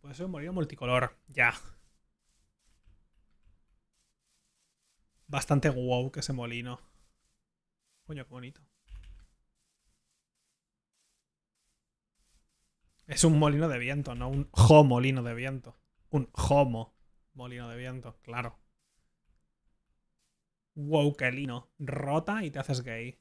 Puede ser un molino multicolor. Ya. Bastante wow que ese molino. Coño, qué bonito. Es un molino de viento, no un homo molino de viento. Un homo molino de viento, claro. Wow, qué lino. Rota y te haces gay.